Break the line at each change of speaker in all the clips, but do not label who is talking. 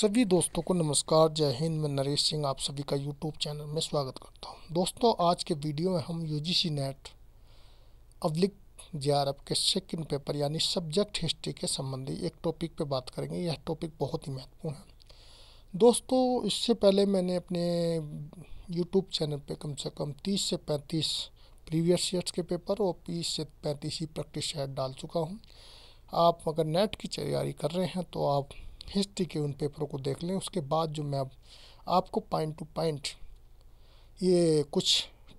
सभी दोस्तों को नमस्कार जय हिंद मैं नरेश सिंह आप सभी का यूट्यूब चैनल में स्वागत करता हूं दोस्तों आज के वीडियो में हम यू जी सी नेट अब्लिक जे आर एफ के सेकेंड पेपर यानी सब्जेक्ट हिस्ट्री के संबंधी एक टॉपिक पे बात करेंगे यह टॉपिक बहुत ही महत्वपूर्ण है दोस्तों इससे पहले मैंने अपने यूट्यूब चैनल पर कम से कम तीस से पैंतीस प्रीवियस ईयर्स के पेपर और बीस से पैंतीस ही प्रैक्टिस शायद डाल चुका हूँ आप अगर नेट की तैयारी कर रहे हैं तो आप हिस्ट्री के उन पेपरों को देख लें उसके बाद जो मैं अब आपको पॉइंट टू पॉइंट ये कुछ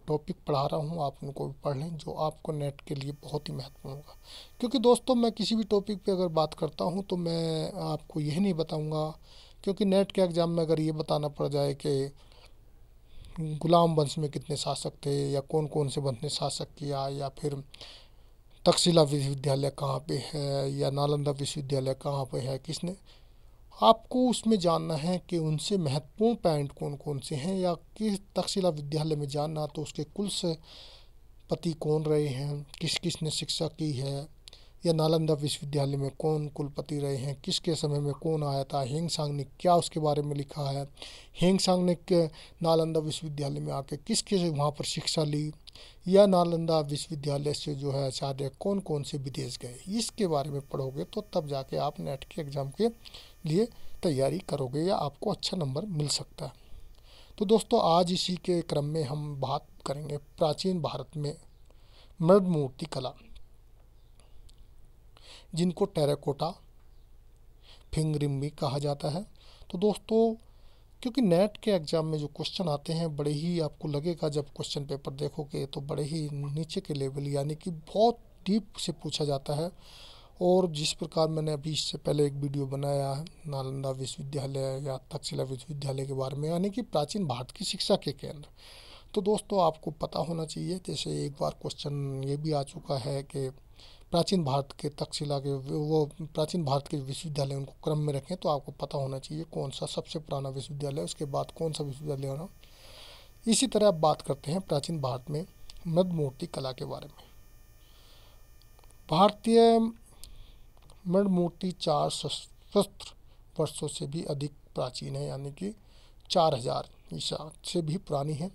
टॉपिक पढ़ा रहा हूँ आप उनको भी पढ़ लें जो आपको नेट के लिए बहुत ही महत्वपूर्ण होगा क्योंकि दोस्तों मैं किसी भी टॉपिक पे अगर बात करता हूँ तो मैं आपको यह नहीं बताऊँगा क्योंकि नेट के एग्ज़ाम में अगर ये बताना पड़ जाए कि गुलाम वंश में कितने शासक थे या कौन कौन से वंश ने शासक किया या फिर तकसीला विश्वविद्यालय कहाँ पे है या नालंदा विश्वविद्यालय कहाँ पे है किसने आपको उसमें जानना है कि उनसे महत्वपूर्ण पॉइंट कौन कौन से हैं या किस तकसीला विद्यालय में जानना तो उसके कुल से पति कौन रहे हैं किस किस ने शिक्षा की है या नालंदा विश्वविद्यालय में कौन कुलपति रहे हैं किसके समय में कौन आया था हेंग सांग ने क्या उसके बारे में लिखा है हेंग सांग ने नालंदा विश्वविद्यालय में आके किसके से वहाँ पर शिक्षा ली या नालंदा विश्वविद्यालय से जो है आचार्य कौन कौन से विदेश गए इसके बारे में पढ़ोगे तो तब जाके आप नेट के एग्ज़ाम के लिए तैयारी करोगे या आपको अच्छा नंबर मिल सकता है तो दोस्तों आज इसी के क्रम में हम बात करेंगे प्राचीन भारत में मृदमूर्ति कला जिनको टेराकोटा फिंगरिम भी कहा जाता है तो दोस्तों क्योंकि नेट के एग्ज़ाम में जो क्वेश्चन आते हैं बड़े ही आपको लगेगा जब क्वेश्चन पेपर देखोगे तो बड़े ही नीचे के लेवल यानी कि बहुत डीप से पूछा जाता है और जिस प्रकार मैंने अभी इससे पहले एक वीडियो बनाया नालंदा विश्वविद्यालय या तक्षशिला विश्वविद्यालय के बारे में यानी कि प्राचीन भारत की शिक्षा के केंद्र तो दोस्तों आपको पता होना चाहिए जैसे एक बार क्वेश्चन ये भी आ चुका है कि प्राचीन भारत के तक्षशिला के वो प्राचीन भारत के विश्वविद्यालय उनको क्रम में रखें तो आपको पता होना चाहिए कौन सा सबसे पुराना विश्वविद्यालय उसके बाद कौन सा विश्वविद्यालय होना इसी तरह आप बात करते हैं प्राचीन भारत में मृद मूर्ति कला के बारे में भारतीय मृद मूर्ति चार सशस्त्र वर्षों से भी अधिक प्राचीन है यानी कि चार हजार ईसा से भी पुरानी है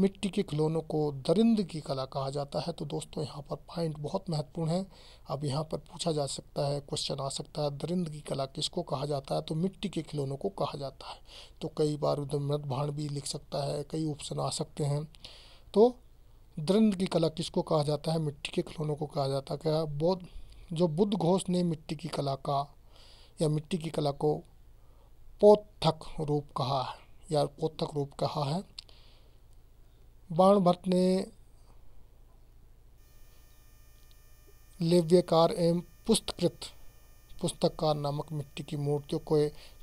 मिट्टी के खिलौनों को दरिंद की कला कहा जाता है तो दोस्तों यहाँ पर पॉइंट बहुत महत्वपूर्ण है अब यहाँ पर पूछा जा सकता है क्वेश्चन आ सकता है दरिंद की कला किसको कहा जाता है तो मिट्टी के खिलौनों को कहा जाता है तो कई बार उधर मृत भाण भी लिख सकता है कई ऑप्शन आ सकते हैं तो दरिंद की कला किसको कहा जाता है मिट्टी के खिलौनों को कहा जाता है क्या बौद्ध जो बुद्ध घोष ने मिट्टी की कला का या मिट्टी की कला को पोथक रूप कहा है या पौथक रूप कहा है बाण भट्ट ने लेव्यकार एवं पुस्तकृत पुस्तककार नामक मिट्टी की मूर्तियों को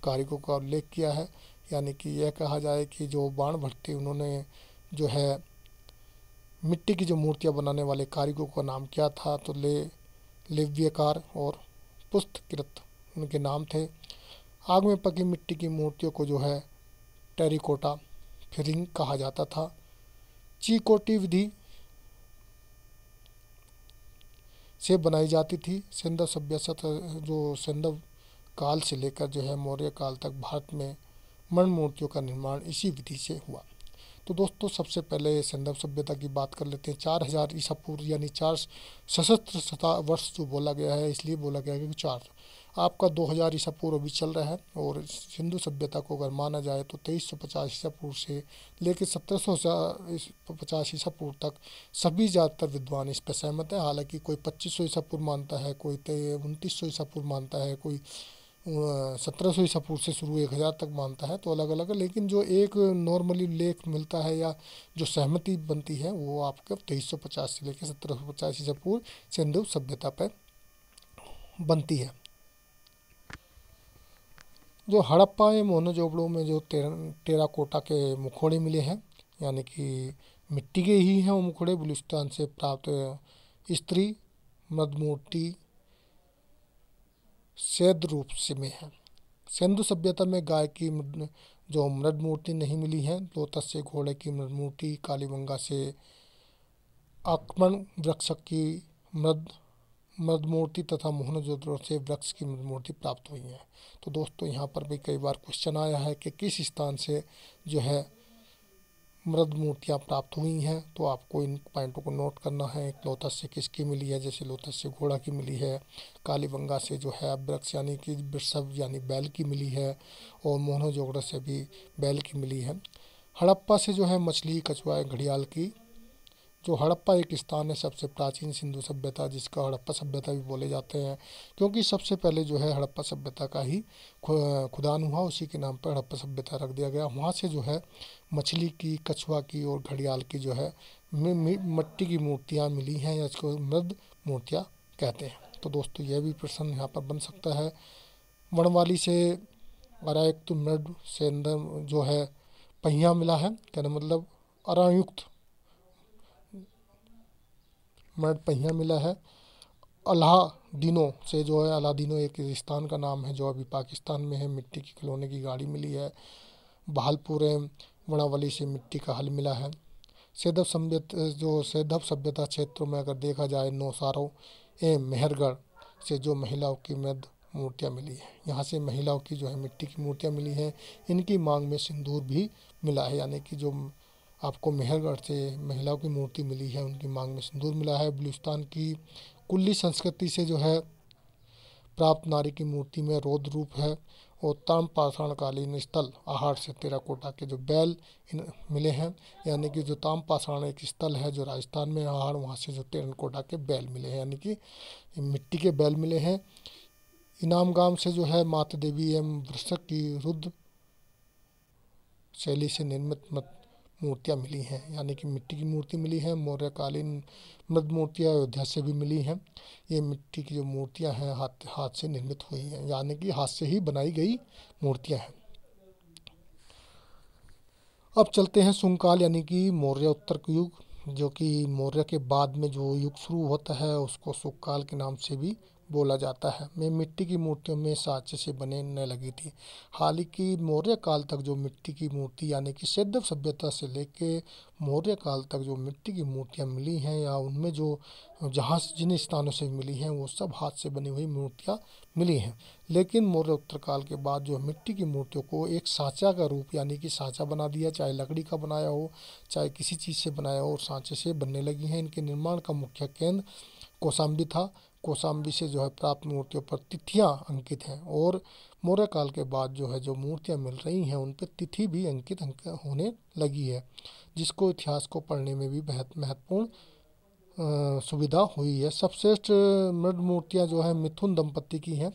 कारिकों का उल्लेख किया है यानी कि यह कहा जाए कि जो बाण भट्ट थे उन्होंने जो है मिट्टी की जो मूर्तियाँ बनाने वाले कारिकों का नाम क्या था तो ले लेव्यकार और पुस्तकृत उनके नाम थे आग में पकी मिट्टी की मूर्तियों को जो है टेरिकोटा फिरिंग कहा जाता था चिकोटी विधि से बनाई जाती थी सिंधव सभ्यता जो सिंधव काल से लेकर जो है मौर्य काल तक भारत में मण मूर्तियों का निर्माण इसी विधि से हुआ तो दोस्तों सबसे पहले सिंधव सभ्यता की बात कर लेते हैं चार हज़ार ईसा पूर्व यानी चार सशस्त्र सता वर्ष जो बोला गया है इसलिए बोला गया है कि चार आपका 2000 ईसा पूर्व भी चल रहा है और सिंधु सभ्यता को अगर माना जाए तो तेईस सौ पचास ईसा पूर्व से लेकर सत्रह सौ पचास ईसा पूर्व तक सभी ज़्यादातर विद्वान इस पर सहमत हैं हालांकि कोई पच्चीस सौ ईसा पूर्व मानता है कोई उनतीस सौ ईसा पूर्व मानता है कोई सत्रह सौ ईसा पूर्व से शुरू एक हज़ार तक मानता है तो अलग अलग है लेकिन जो एक नॉर्मली लेख मिलता है या जो सहमति बनती है वो आपके तेईस सौ पचास से लेकर सत्रह सौ पचास ईसा पूर्व सिंधु सभ्यता पर बनती है जो हड़प्पा या मोहनजोबड़ो में जो टेरा कोटा के मुखौड़े मिले हैं यानी कि मिट्टी के ही हैं वो मुखोड़े बलुस्तान से प्राप्त स्त्री मदमूर्ति सैद रूप से में है सिंधु सभ्यता में गाय की जो मृद मूर्ति नहीं मिली है लोतस से घोड़े की मृद मूर्ति कालीबंगा से आक्रमण वृक्ष की मृद मर्द मूर्ति तथा मोहनजोदड़ो से वृक्ष की मूर्ति प्राप्त हुई है तो दोस्तों यहाँ पर भी कई बार क्वेश्चन आया है कि किस स्थान से जो है मृद मूर्तियाँ प्राप्त हुई हैं तो आपको इन पॉइंटों को नोट करना है लोथस से किसकी मिली है जैसे लोथस से घोड़ा की मिली है कालीबंगा से जो है वृक्ष यानी कि वृषभ यानी बैल की मिली है और मोहनजोगड़ा से भी बैल की मिली है हड़प्पा से जो है मछली कछुआ घड़ियाल की जो हड़प्पा एक स्थान है सबसे प्राचीन सिंधु सभ्यता जिसका हड़प्पा सभ्यता भी बोले जाते हैं क्योंकि सबसे पहले जो है हड़प्पा सभ्यता का ही खुदान हुआ उसी के नाम पर हड़प्पा सभ्यता रख दिया गया वहाँ से जो है मछली की कछुआ की और घड़ियाल की जो है मिट्टी की मूर्तियाँ मिली हैं या इसको मृद मूर्तियाँ कहते हैं तो दोस्तों यह भी प्रश्न यहाँ पर बन सकता है वनवाली से अरायुक्त मृद से अंदर जो है पहिया मिला है कहने मतलब अरायुक्त मड पहिया मिला है अलादीनो से जो है अलादीनो एक रेगिस्तान का नाम है जो अभी पाकिस्तान में है मिट्टी की खिलौने की गाड़ी मिली है बहालपुर वणावली से मिट्टी का हल मिला है सैदव सभ्यता जो सैदव सभ्यता क्षेत्रों में अगर देखा जाए नौसारो ए मेहरगढ़ से जो महिलाओं की मृद मूर्तियाँ मिली हैं यहाँ से महिलाओं की जो है मिट्टी की मूर्तियाँ मिली हैं इनकी मांग में सिंदूर भी मिला है यानी कि जो आपको मेहरगढ़ से महिलाओं की मूर्ति मिली है उनकी मांग में सिंदूर मिला है बलूचिस्तान की कुल्ली संस्कृति से जो है प्राप्त नारी की मूर्ति में रौद्र रूप है और ताम पाषाणकालीन स्थल आहार से तेराकोटा के जो बैल इन मिले हैं यानी कि जो ताम पाषाण एक स्थल है जो राजस्थान में आहार वहाँ से जो तेरनकोटा के बैल मिले हैं यानी कि मिट्टी के बैल मिले हैं इनाम गांव से जो है माता देवी एवं वृषक की रुद्र शैली से निर्मित मत मूर्तियाँ मिली हैं यानी कि मिट्टी की मूर्ति मिली है मौर्यकालीन मृद मूर्तियाँ अयोध्या से भी मिली हैं ये मिट्टी की जो मूर्तियाँ हैं हाथ हाथ से निर्मित हुई हैं यानी कि हाथ से ही बनाई गई मूर्तियाँ हैं अब चलते हैं सुंगकाल यानी कि मौर्य उत्तर युग जो कि मौर्य के बाद में जो युग शुरू होता है उसको सुखकाल के नाम से भी बोला जाता है मैं मिट्टी की मूर्तियों में साँचे से न लगी थी हाल ही मौर्य काल तक जो मिट्टी की मूर्ति यानी कि सिद्धव सभ्यता से लेके मौर्य काल तक जो मिट्टी की मूर्तियाँ मिली हैं या उनमें जो जहाँ जिन स्थानों से मिली हैं वो सब हाथ से बनी हुई मूर्तियाँ मिली हैं लेकिन मौर्य उत्तर काल के बाद जो मिट्टी की मूर्तियों को एक साँचा का रूप यानी कि साँचा बना दिया चाहे लकड़ी का बनाया हो चाहे किसी चीज़ से बनाया हो और साँचे से बनने लगी हैं इनके निर्माण का मुख्य केंद्र कौसाम्बी था कोसाम्बी से जो है प्राप्त मूर्तियों पर तिथियां अंकित हैं और मौर्य काल के बाद जो है जो मूर्तियां मिल रही हैं उन पर तिथि भी अंकित होने लगी है जिसको इतिहास को पढ़ने में भी बेहद महत्वपूर्ण सुविधा हुई है सबश्रेष्ठ मृद मूर्तियाँ जो है मिथुन दंपति की हैं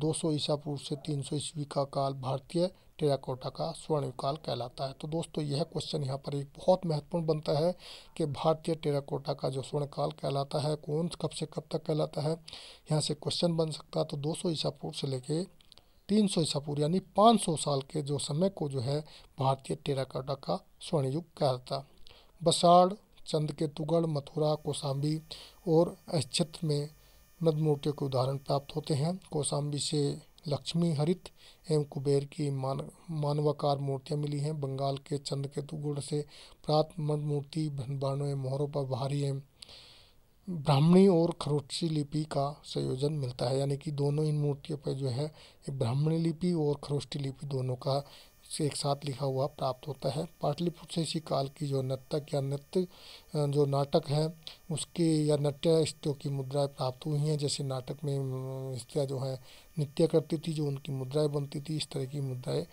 200 ईसा पूर्व से 300 ईस्वी का काल भारतीय टेराकोटा का स्वर्ण काल कहलाता है तो दोस्तों यह क्वेश्चन यहाँ पर एक बहुत महत्वपूर्ण बनता है कि भारतीय टेराकोटा का जो स्वर्ण काल कहलाता है कौन कब से कब तक कहलाता है यहाँ से क्वेश्चन बन सकता है तो दो ईसा पूर्व से लेके 300 ईसा पूर्व यानी 500 साल के जो समय को जो है भारतीय टेराकोटा का स्वर्ण युग कहलाता बसाड़ चंद के चंद्रकेतुगढ़ मथुरा कौशाम्बी और अक्षत्र में मृदमूर्ति के उदाहरण प्राप्त होते हैं कौशाम्बी से लक्ष्मी हरित एवं कुबेर की मान मानवाकार मूर्तियाँ मिली हैं बंगाल के चंद के तुगुड़ से प्राप्त मद मूर्ति एवं मोहरों पर भारी एवं ब्राह्मणी और खरोची लिपि का संयोजन मिलता है यानी कि दोनों इन मूर्तियों पर जो है ब्राह्मणी लिपि और खरोष्टी लिपि दोनों का से एक साथ लिखा हुआ प्राप्त होता है पाटलिपुत्र से इसी काल की जो नर्तक या नृत्य जो नाटक है उसके या नृत्य स्त्रियों की मुद्राएं प्राप्त हुई हैं जैसे नाटक में स्त्रियाँ जो है नृत्य करती थी जो उनकी मुद्राएं बनती थी इस तरह की मुद्राएं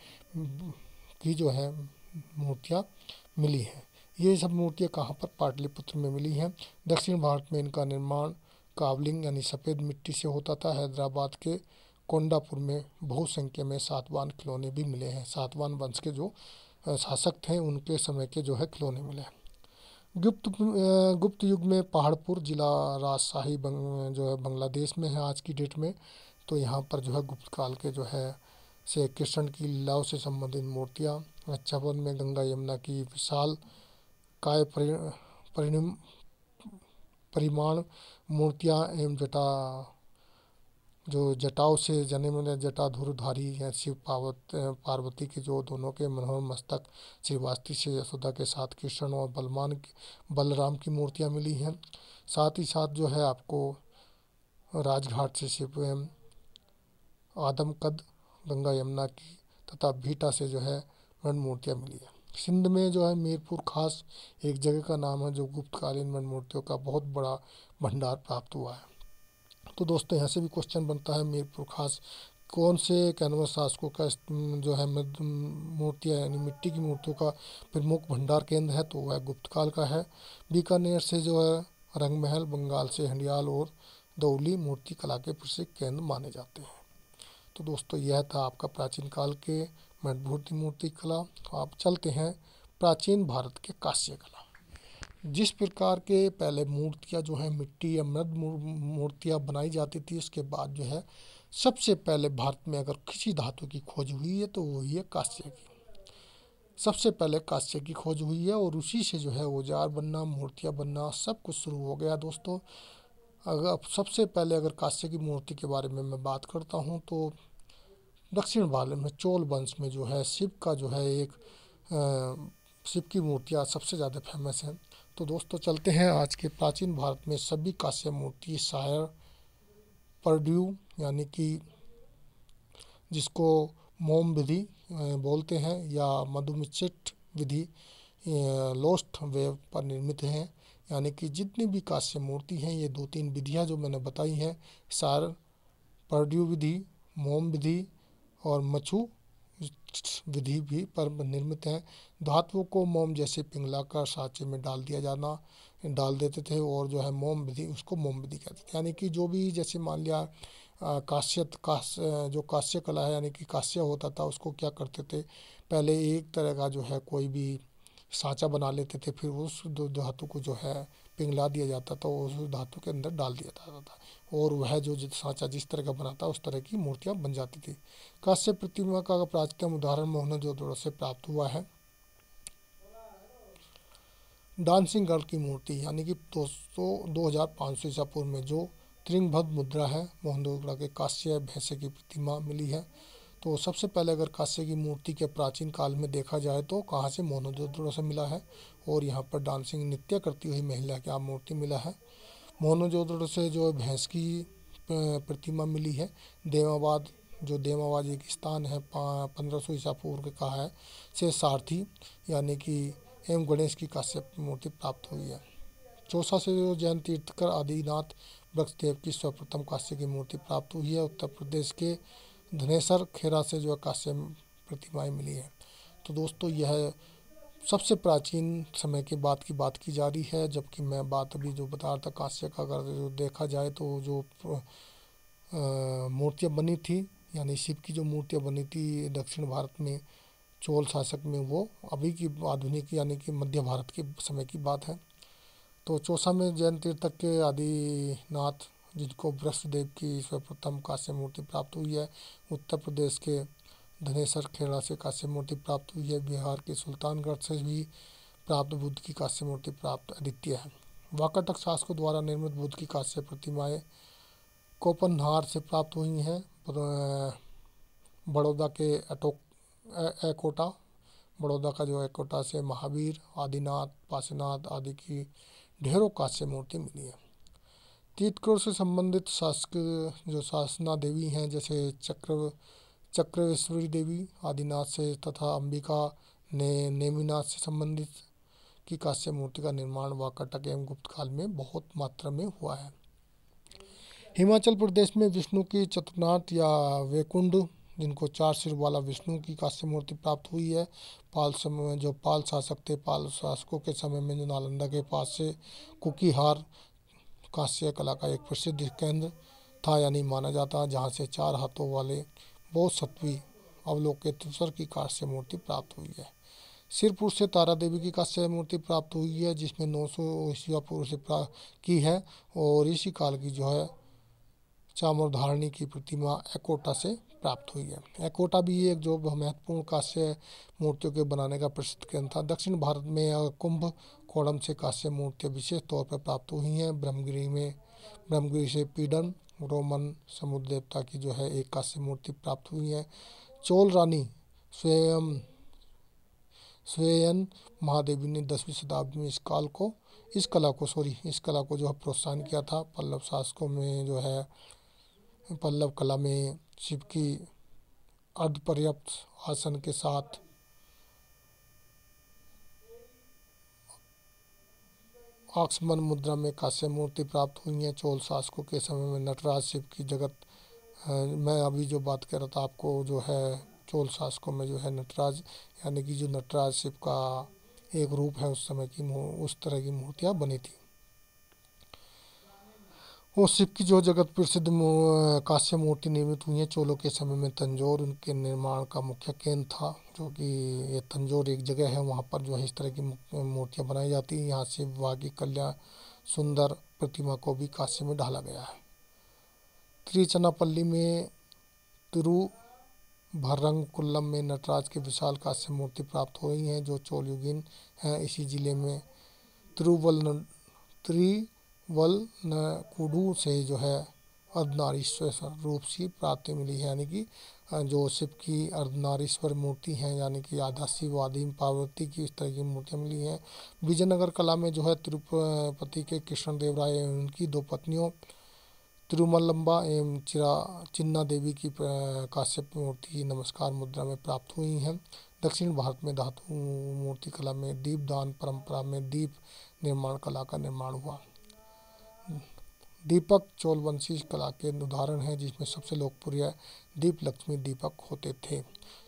की जो है मूर्तियाँ मिली हैं ये सब मूर्तियाँ कहाँ पर पाटलिपुत्र में मिली हैं दक्षिण भारत में इनका निर्माण कावलिंग यानी सफ़ेद मिट्टी से होता था हैदराबाद के कोंडापुर में बहुसंख्या में सातवान खिलौने भी मिले हैं सातवान वंश के जो शासक थे उनके समय के जो है खिलौने मिले हैं गुप्त गुप्त युग में पहाड़पुर ज़िला राजशाही बंग जो है बांग्लादेश में है आज की डेट में तो यहाँ पर जो है गुप्त काल के जो है से कृष्ण की लीलाओं से संबंधित मूर्तियाँ रक्षाबंधन में गंगा यमुना की विशाल काय परिणाम परिमाण मूर्तियाँ एवं जटा जो जटाओं से जने मने जटाधुरधारी हैं शिव पार्वत पार्वती के जो दोनों के मनोहर मस्तक श्रीवास्ती से यशोदा के साथ कृष्ण और बलमान बलराम की मूर्तियाँ मिली हैं साथ ही साथ जो है आपको राजघाट से शिव आदमकद गंगा यमुना की तथा भीटा से जो है मन मूर्तियाँ मिली हैं सिंध में जो है मीरपुर खास एक जगह का नाम है जो गुप्तकालीन मन मूर्तियों का बहुत बड़ा भंडार प्राप्त हुआ है तो दोस्तों यहाँ से भी क्वेश्चन बनता है मीरपुर खास कौन से कैनवस शासकों का जो है मूर्तियाँ यानी मिट्टी की मूर्तियों का प्रमुख भंडार केंद्र है तो वह गुप्त काल का है बीकानेर से जो है रंगमहल बंगाल से हंडियाल और दौली मूर्ति कला के प्रसिद्ध केंद्र माने जाते हैं तो दोस्तों यह था आपका प्राचीन काल के मठभूर्ति मूर्ति कला तो आप चलते हैं प्राचीन भारत के काश्य कला जिस प्रकार के पहले मूर्तियाँ जो हैं मिट्टी या मृद मूर्तियाँ बनाई जाती थी उसके बाद जो है सबसे पहले भारत में अगर किसी धातु की खोज हुई है तो वो हुई है कांस्य की सबसे पहले कांस्य की खोज हुई है और उसी से जो है औजार बनना मूर्तियाँ बनना सब कुछ शुरू हो गया दोस्तों अगर सबसे पहले अगर कांस्य की मूर्ति के बारे में मैं बात करता हूँ तो दक्षिण भारत में चोल वंश में जो है शिव का जो है एक शिव की मूर्तियाँ सबसे ज़्यादा फेमस हैं तो दोस्तों चलते हैं आज के प्राचीन भारत में सभी कांस्य मूर्ति शायर परड्यू यानी कि जिसको मोम विधि बोलते हैं या मधुमिचिट विधि लोस्ट वेव पर निर्मित हैं यानी कि जितनी भी कांस्य मूर्ति हैं ये दो तीन विधियां जो मैंने बताई हैं सार परड्यू विधि मोम विधि और मछू विधि भी पर निर्मित है धातुओं को मोम जैसे पिघलाकर साँचे में डाल दिया जाना डाल देते थे और जो है मोम विधि उसको मोम विधि कहते थे यानी कि जो भी जैसे मान लिया काश्य काश जो काश्य कला है यानी कि काश्य होता था उसको क्या करते थे पहले एक तरह का जो है कोई भी साँचा बना लेते थे फिर उस धातु को जो है पिघला दिया जाता था और उस धातु के अंदर डाल दिया जाता था और वह जो सांचा जिस तरह का बना था उस तरह की मूर्तियाँ बन जाती थी कांस्य प्रतिमा का प्राचीतम उदाहरण मोहनजोदड़ो से प्राप्त हुआ है डांसिंग गर्ल की मूर्ति यानी कि दो सौ दो हज़ार पाँच सौ ईसा पूर्व में जो त्रिंगभद्र मुद्रा है मोहनजोदड़ो के कांस्य भैंसे की प्रतिमा मिली है तो सबसे पहले अगर काश्य की मूर्ति के प्राचीन काल में देखा जाए तो कहाँ से मोहनजोदड़ो से मिला है और यहाँ पर डांसिंग नृत्य करती हुई महिला का मूर्ति मिला है मोहनजोदड़ो से जो भैंस की प्रतिमा मिली है देवाबाद जो देवाबाद एक स्थान है पंद्रह सौ ईसा पूर्व का है से सारथी यानी कि एम गणेश की काश्यप मूर्ति प्राप्त हुई है चौसा से जो जैन तीर्थकर आदिनाथ वृक्षदेव की सर्वप्रथम काश्य की मूर्ति प्राप्त हुई है उत्तर प्रदेश के धनेसर खेरा से जो काश्य प्रतिमाएँ मिली हैं तो दोस्तों यह सबसे प्राचीन समय की बात की बात की जा रही है जबकि मैं बात अभी जो बता रहा था काश्य का अगर जो देखा जाए तो जो मूर्तियाँ बनी थी यानी शिव की जो मूर्तियाँ बनी थी दक्षिण भारत में चोल शासक में वो अभी की आधुनिक यानी कि मध्य भारत के समय की बात है तो चौसा में जैन तीर्थक के आदिनाथ जिनको देव की सर्वप्रथम काश्य मूर्ति प्राप्त हुई है उत्तर प्रदेश के धनेसर खेड़ा से कांस्य मूर्ति प्राप्त हुई है बिहार के सुल्तानगढ़ से भी प्राप्त बुद्ध की कांस्य मूर्ति प्राप्त अद्वितीय है वाकटक शासकों द्वारा निर्मित बुद्ध की कांस्य प्रतिमाएँ कोपनहार से प्राप्त हुई हैं बड़ौदा के अटोक एकोटा बड़ौदा का जो एकोटा से महावीर आदिनाथ पासीनाथ आदि की ढेरों कांस्य मूर्ति मिली है तीर्थकोर से संबंधित शासक जो शासना देवी हैं जैसे चक्र चक्रेश्वरी देवी आदिनाथ से तथा अंबिका ने नेमिनाथ से संबंधित की काश्य मूर्ति का निर्माण वाकटक एवं गुप्त काल में बहुत मात्रा में हुआ है हिमाचल प्रदेश में विष्णु की चतुर्नाथ या वैकुंड जिनको चार सिर वाला विष्णु की कांस्य मूर्ति प्राप्त हुई है पाल समय में जो पाल शासक थे पाल शासकों के समय में जो नालंदा के पास से कुकीहार कांस्य कला का एक प्रसिद्ध केंद्र था यानी माना जाता जहाँ से चार हाथों वाले सत्वी अवलोकेतेश्वर की कांस्य मूर्ति प्राप्त हुई है सिरपुर से तारा देवी की कांस्य मूर्ति प्राप्त हुई है जिसमें नौ सौ ईस्वी पूर्व से की है और इसी काल की जो है धारणी की प्रतिमा एकोटा से प्राप्त हुई है एकोटा भी एक जो महत्वपूर्ण कांस्य मूर्तियों के बनाने का प्रसिद्ध केंद्र था दक्षिण भारत में कुंभ कोणम से कांस्य मूर्तियाँ विशेष तौर पर प्राप्त हुई हैं ब्रह्मगिरी में ब्रह्मगिरी से पीडन रोमन समुद्र देवता की जो है एक कांस्य मूर्ति प्राप्त हुई है चोल रानी स्वयं स्वयं महादेवी ने दसवीं शताब्दी में इस काल को इस कला को सॉरी इस कला को जो है प्रोत्साहन किया था पल्लव शासकों में जो है पल्लव कला में शिव की अर्धपर्याप्त आसन के साथ ऑक्समन मुद्रा में कांस्य मूर्ति प्राप्त हुई हैं चोल शासकों के समय में नटराज शिव की जगत मैं अभी जो बात कर रहा था आपको जो है चोल शासकों में जो है नटराज यानी कि जो नटराज शिव का एक रूप है उस समय की उस तरह की मूर्तियाँ बनी थी और शिव की जो जगत प्रसिद्ध काश्य मूर्ति निर्मित हुई है चोलों के समय में तंजोर उनके निर्माण का मुख्य केंद्र था जो कि ये तंजोर एक जगह है वहाँ पर जो है इस तरह की मूर्तियाँ बनाई जाती हैं यहाँ से वहाँ कल्याण सुंदर प्रतिमा को भी काश्य में ढाला गया है त्रिचनापल्ली में तिरु कुल्लम में नटराज की विशाल काश्य मूर्ति प्राप्त हुई हैं जो चोलयुगीन है इसी जिले में तिरुवल त्रि वल कुडू से जो है अर्धनारीश्वर रूप से प्राप्ति मिली है यानी कि जो शिव की अर्धनारीश्वर मूर्ति है यानी कि आधा शिव आदिम पार्वती की इस तरह की मूर्तियाँ मिली हैं विजयनगर कला में जो है तिरुपति के कृष्ण देव राय एवं उनकी दो पत्नियों तिरुमलम्बा एवं चिरा चिन्ना देवी की काश्यप मूर्ति नमस्कार मुद्रा में प्राप्त हुई हैं दक्षिण भारत में धातु मूर्ति कला में दीपदान परंपरा में दीप निर्माण कला का निर्माण हुआ दीपक चोलवंशी कला के उदाहरण हैं जिसमें सबसे लोकप्रिय दीप लक्ष्मी दीपक होते थे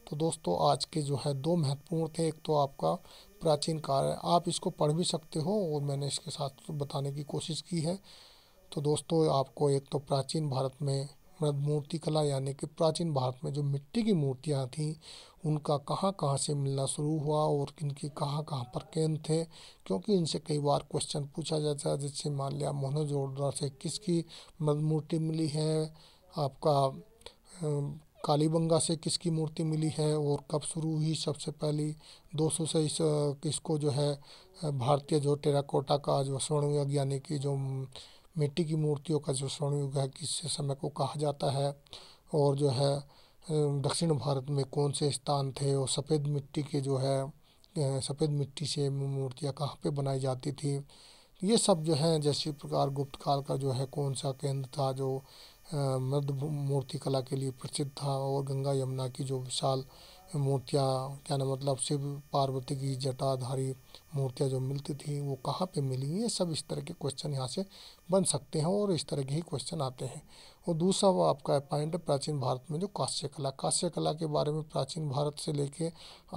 तो दोस्तों आज के जो है दो महत्वपूर्ण थे एक तो आपका प्राचीन काल है आप इसको पढ़ भी सकते हो और मैंने इसके साथ बताने की कोशिश की है तो दोस्तों आपको एक तो प्राचीन भारत में मृद मूर्ति कला यानी कि प्राचीन भारत में जो मिट्टी की मूर्तियाँ थीं उनका कहाँ कहाँ से मिलना शुरू हुआ और इनके कहाँ कहाँ पर केंद्र थे क्योंकि इनसे कई बार क्वेश्चन पूछा जाता है जिससे मान लिया मोहनजोदड़ो से किसकी मृद मूर्ति मिली है आपका कालीबंगा से किसकी मूर्ति मिली है और कब शुरू हुई सबसे पहली 200 से इस किसको जो है भारतीय जो टेराकोटा का जो स्वर्ण यज्ञ यानी कि जो मिट्टी की मूर्तियों का जो स्वर्ण युग है किस समय को कहा जाता है और जो है दक्षिण भारत में कौन से स्थान थे और सफ़ेद मिट्टी के जो है सफ़ेद मिट्टी से मूर्तियाँ कहाँ पे बनाई जाती थी ये सब जो है जैसे प्रकार गुप्त काल का जो है कौन सा केंद्र था जो मृद मूर्ति कला के लिए प्रसिद्ध था और गंगा यमुना की जो विशाल मूर्तियाँ क्या ना मतलब शिव पार्वती की जटाधारी मूर्तियाँ जो मिलती थी वो कहाँ पे मिली ये सब इस तरह के क्वेश्चन यहाँ से बन सकते हैं और इस तरह के ही क्वेश्चन आते हैं और दूसरा वो आपका पॉइंट प्राचीन भारत में जो कांस्य कला कांस्य कला के बारे में प्राचीन भारत से लेके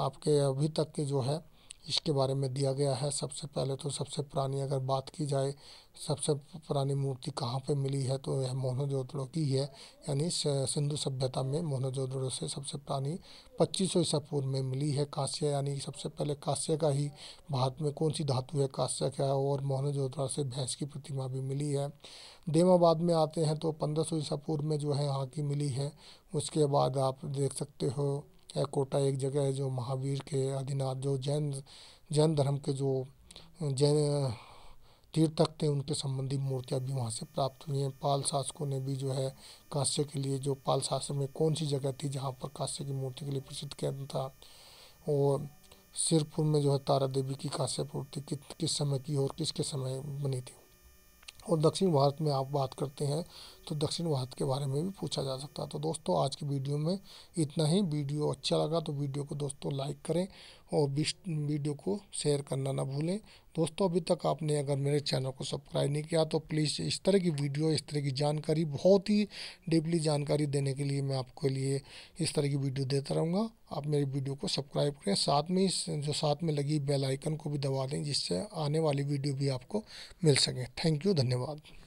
आपके अभी तक के जो है इसके बारे में दिया गया है सबसे पहले तो सबसे पुरानी अगर बात की जाए सबसे पुरानी मूर्ति कहाँ पे मिली है तो यह मोहनजोदड़ो की है यानी सिंधु सभ्यता में मोहनजोदड़ो से सबसे पुरानी पच्चीस सौ ईसा पूर्व में मिली है कांस्य यानी सबसे पहले कांस्य का ही भारत में कौन सी धातु है कांस्य क्या है और मोहनजोदड़ा से भैंस की प्रतिमा भी मिली है देमाबाद में आते हैं तो पंद्रह सौ ईसा पूर्व में जो है यहाँ की मिली है उसके बाद आप देख सकते हो क्या कोटा एक जगह है जो महावीर के आदिनाथ जो जैन जैन धर्म के जो जैन तीर्थक थे उनके संबंधी मूर्तियाँ भी वहाँ से प्राप्त हुई हैं पाल शासकों ने भी जो है कांस्य के लिए जो पाल शासक में कौन सी जगह थी जहाँ पर कांस्य की मूर्ति के लिए प्रसिद्ध केंद्र था और सिरपुर में जो है तारा देवी की कांस्य मूर्ति कि, किस समय की और किसके समय बनी थी और दक्षिण भारत में आप बात करते हैं तो दक्षिण भारत के बारे में भी पूछा जा सकता है तो दोस्तों आज की वीडियो में इतना ही वीडियो अच्छा लगा तो वीडियो को दोस्तों लाइक करें और वीडियो को शेयर करना ना भूलें दोस्तों अभी तक आपने अगर मेरे चैनल को सब्सक्राइब नहीं किया तो प्लीज़ इस तरह की वीडियो इस तरह की जानकारी बहुत ही डीपली जानकारी देने के लिए मैं आपके लिए इस तरह की वीडियो देता रहूँगा आप मेरी वीडियो को सब्सक्राइब करें साथ में इस जो साथ में लगी बेल आइकन को भी दबा दें जिससे आने वाली वीडियो भी आपको मिल सके थैंक यू धन्यवाद